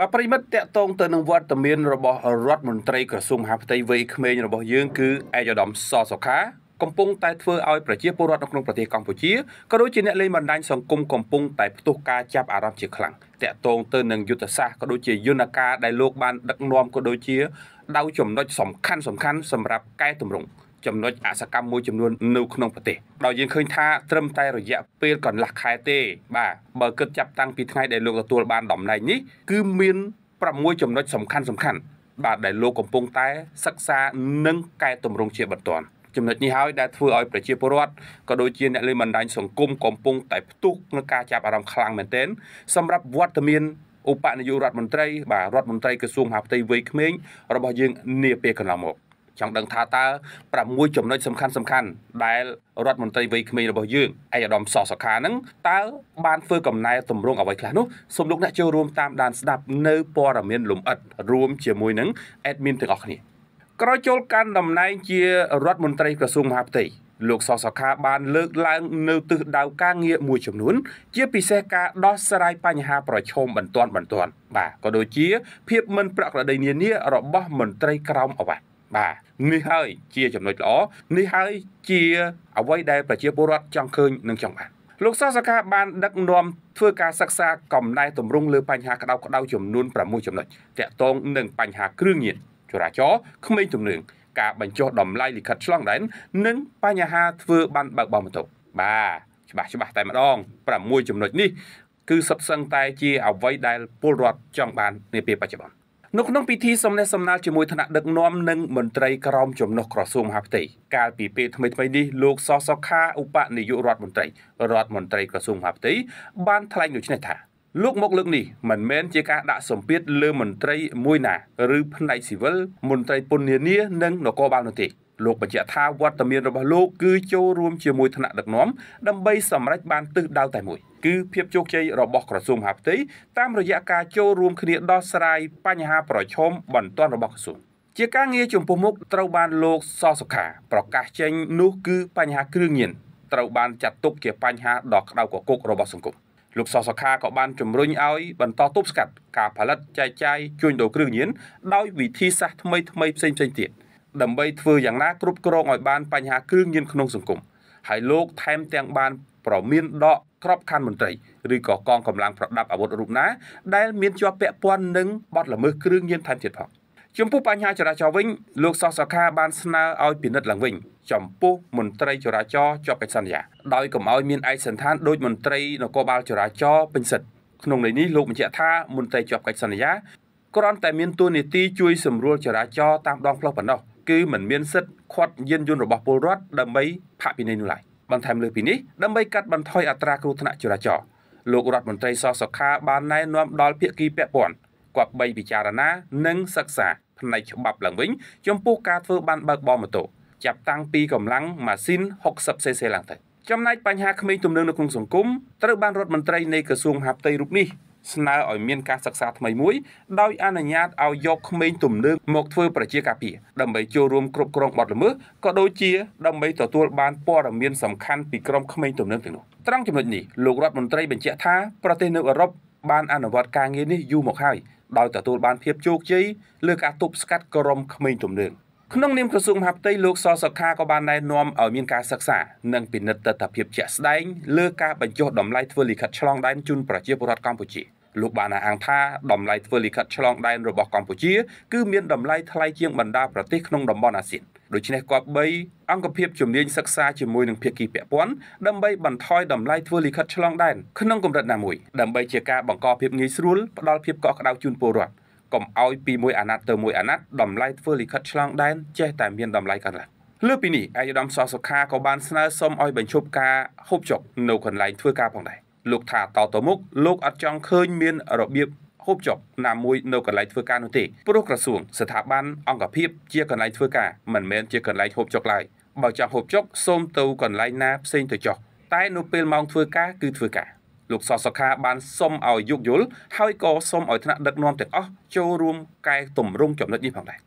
បាទប្រិមិត្តតកតងទៅនឹងវត្តមានរបស់រដ្ឋមន្ត្រីក្រសួងមហាផ្ទៃវ័យក្មេងរបស់យើងគឺឯកឧត្តមសសុខាកំពុងតែធ្វើឲ្យប្រជាពលរដ្ឋនៅក្នុងប្រទេសកម្ពុជាក៏ដូចជាអ្នកលេងបណ្ដាញសង្គមកំពុងតែផ្ទុះការចាប់អារម្មណ៍ជាខ្លាំងតាក់ទងទៅនឹងយុទ្ធសាស្ត្រក៏ដូចជាយន្តការដែលលោកបានដឹកនាំក៏ដូចជាដៅចំណុចសំខាន់សំខាន់សម្រាប់កែតម្រង់ចំណុចអសកម្មមួយចំនួននៅក្នុងប្រទេសដោយយើងឃើញថាត្រឹមតែរយៈពេលកន្លះខែទេបាទបើគិតចាប់តាំងពីថ្ងៃដែលលោកទទួលបានតំណែងនេះគឺមាន6ចំណុចសំខាន់សំខាន់បាទដែលលោកកំពុងតែសិក្សានិងកែតម្រង់ជាបន្ទាន់ចំណុចនេះហើយដែលធ្វើឲ្យប្រជាពលរដ្ឋក៏ដូចជាអ្នកលេងបណ្ដាញសង្គមកំពុងតែផ្ទុះនឹងការចាប់អារម្មណ៍ខ្លាំងមែនទែនសម្រាប់វត្តមានឧបនាយករដ្ឋមន្ត្រីបាទរដ្ឋមន្ត្រីក្រសួងមហាផ្ទៃវ័យក្មេងរបស់យើងនាពេលកន្លងមកចង់ដឹងថាតើ6ចំណុចសំខាន់សំខាន់ដែលរដ្ឋមន្ត្រីវ័យក្មេងរបស់យើងឯកឧត្តមសសុខានឹងតើបានធ្វើកំណែទម្រង់អ្វីខ្លះនោះសូមលោកអ្នកចូលរួមតាមដានស្ដាប់នៅព័ត៌មានលម្អិតរួមជាមួយនឹង admin ទាំងអស់គ្នាក្រោយចូលកាន់តំណែងជារដ្ឋមន្ត្រីក្រសួងមហាផ្ទៃលោកសសខាបានលើកឡើង នៅទិសដៅការងារមួយចំនួនជា ពិសេសការដោះស្រាយបញ្ហាប្រឈមបន្ទាន់បន្ទាន់បាទក៏ដូចជាភាពមិនប្រក្រតីនានារបស់មន្ត្រីក្រមអវ៉ាត់បាទនេះហើយជាចំណុចល្អនេះហើយជា អ្វីដែលប្រជាពលរដ្ឋចង់ឃើញនិងចង់បានលោកសាសកាបានដឹកនាំធ្វើការសិក្សាកំណែតម្រង់លើបញ្ហាក្តៅក្តៅចំនួន6ចំណុចតកតងនឹងបញ្ហាគ្រឿងញៀនចរាចរណ៍ក្មេងទំនើងការបញ្ចុះតម្លៃលិខិតឆ្លងដែននិង បញ្ហាធ្វើបានបើកបោម៉ូតូបាទច្បាស់ច្បាស់តែម្ដង6ចំណុចនេះគឺសុទ្ធសឹងតែជាអ្វីដែលពលរដ្ឋចង់បាននាពេលបច្ចុប្បន្ននៅក្នុងពិធីសំណេះសំណាលជាមួយថ្នាក់ដឹកនាំនិងមន្ត្រីក្រមចំណុះក្រសួងមហាផ្ទៃកាលពីពេលថ្មីថ្មីនេះលោកសសខាឧបនាយករដ្ឋមន្ត្រីរដ្ឋមន្ត្រីក្រសួងមហាផ្ទៃបានថ្លែងដូចនេះថាលោកមកលើកនេះមិនមែនជាការដាក់សម្ពាធលើមន្ត្រីមួយណាឬផ្នែកស៊ីវិលមន្ត្រីពន្ធនានានិងនគរបាលនោះទេលោកបញ្ជាក់ថាវត្តមានរបស់លោកគឺចូលរួមជាមួយថ្នាក់ដឹកនាំដើម្បីសម្រេចបានទិសដៅតែមួយ។គឺភាពជោគជ័យរបស់ក្រសួងមហាផ្ទៃតាមរយៈការចូលរួមគ្នាដោះស្រាយបញ្ហាប្រឈមបន្ទាន់របស់ក្រសួងជាការងារចំពោះមុខត្រូវបានលោកសសុខាប្រកាសចេញនោះគឺបញ្ហាគ្រឿងញៀនត្រូវបានចាត់ទុកជាបញ្ហាដ៏ក្តៅគគុករបស់សង្គមលោកសសុខាក៏បានជំរុញឲ្យ បន្តទប់ស្កាត់ ការផលិតចែកចាយជួញដូរគ្រឿងញៀនដោយវិធីសាស្ត្រថ្មីថ្មីផ្សេងផ្សេងទៀតដើម្បីធ្វើយ៉ាងណាគ្រប់គ្រងឲ្យបានបញ្ហាគ្រឿងញៀនក្នុងសង្គមហើយលោកថែមទាំងបានប្រមានដកក្របខ័ណ្ឌមន្ត្រីឬក៏កងកម្លាំងប្រដាប់អាវុធរូបណា ដែលមានជាប់ពាក់ព័ន្ធនឹងបទល្មើសគ្រឿងញៀនថែមទៀតផងចំពោះបញ្ហាចរាចរណ៍វិញលោកសសខាបានស្នើឲ្យពិនិត្យឡើងវិញ ចំពោះមន្ត្រីចរាចរណ៍ជាប់កិច្ចសន្យាដោយកុំឲ្យមានឯកសន្តានដោយមន្ត្រីនគរបាលចរាចរណ៍ពេញសិទ្ធិក្នុងន័យនេះលោកបញ្ជាក់ថាមន្ត្រីជាប់កិច្ចសន្យាគ្រាន់តែមានទួនាទីជួយសម្រួលចរាចរណ៍តាមដងផ្លូវប៉ុណ្ណោះគឺមិនមានសិទ្ធិខាត់យានយន្តរបស់ពលរដ្ឋដើម្បីផាកពិន័យនោះឡើយ។បន្ថែមលើពីនេះដើម្បីកាត់បន្ថយអត្រាគ្រោះថ្នាក់ចរាចរណ៍លោករដ្ឋមន្ត្រីសសុខាបានណែនាំដល់ភាគីពាក់ព័ន្ធគប្បីពិចារណានិងសិក្សាផ្នែកច្បាប់ឡើងវិញចំពោះការធ្វើបានបើកបរម៉ូតូចាប់តាំងពីកម្លាំងម៉ាស៊ីន 60cc ឡើងទៅចំណែកបញ្ហាក្មេងទំនើងនៅក្នុងសង្គមត្រូវបានរដ្ឋមន្ត្រីនៃក្រសួងមហាផ្ទៃរូបនេះស្នើឲ្យមានការសិក្សាថ្មីមួយដោយអនុញ្ញាតឲ្យយកក្មេងទំនើបមកធ្វើប្រជាការពារដើម្បីចូលរួមគ្រប់គ្រងបទល្មើសក៏ដូចជាដើម្បីទទួលបានព័ត៌មានសំខាន់ពីក្រុមក្មេងទំនើបទាំងនោះត្រង់ចំណុចនេះលោករដ្ឋមន្ត្រីបញ្ជាក់ថាប្រទេសនៅអឺរ៉ុបបានអនុវត្តការងារនេះយូរមកហើយដោយទទួលបានភាពជោគជ័យលើការទប់ស្កាត់ក្រុមក្មេងទំនើបក្នុងនាមក្រសួងមហាផ្ទៃលោកសសុខាក៏បានណែនាំឲ្យមានការសិក្សានិងពិនិត្យទស្សនវិជ្ជាជាក់ស្ដែងលើការបញ្ចុះតម្លៃធ្វើលិខិតឆ្លងដែនជូនប្រជាពលរដ្ឋកម្ពុជា។លោកបានអះអាងថាតម្លៃធ្វើលិខិតឆ្លងដែនរបស់កម្ពុជា គឺមានតម្លៃថ្លៃជាងបណ្ដាប្រទេសក្នុងតំបន់អាស៊ានដូច្នេះគប្បីអង្គភាពជំនាញសិក្សាជាមួយនឹងភាគីពាក់ព័ន្ធដើម្បីបន្ថយតម្លៃធ្វើលិខិតឆ្លងដែនក្នុងកម្រិតណាមួយដើម្បីជាការបង្កភាពងាយស្រួលផ្ដល់ភាពកក់ក្ដៅជូនពលរដ្ឋកុំឲ្យពីមួយអាណត្តិទៅមួយអាណត្តិតម្លៃធ្វើលិខិតឆ្លងដែនចេះតែមានតម្លៃកើនឡើងលើពីនេះអាយដាមសសុខាក៏បានស្នើសុំឲ្យបញ្ឈប់ការហូបចុកនៅកន្លែងធ្វើការផងដែរលោកថាតទៅមុខលោកអត់ចង់ឃើញមានរបៀបហូបចុកណាមួយនៅកន្លែងធ្វើការនោះទេព្រោះក្រសួងស្ថាប័នអង្គភាពជាកន្លែងធ្វើការមិនមែនជាកន្លែងហូបចុកឡើយបើចង់ហូបចុកសូមទៅកន្លែងណាផ្សេងទៅចុះតែនៅពេលម៉ោងធ្វើការគឺធ្វើការលោកសសុខាបានសុំឲ្យយោគយល់ហើយក៏សុំឲ្យថ្នាក់ដឹកនាំទាំងអស់ចូលរួមកែតម្រង់ចំណុចនេះផងដែរ